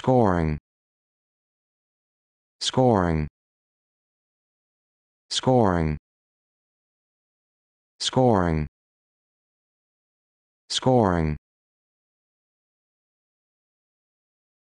scoring scoring scoring scoring scoring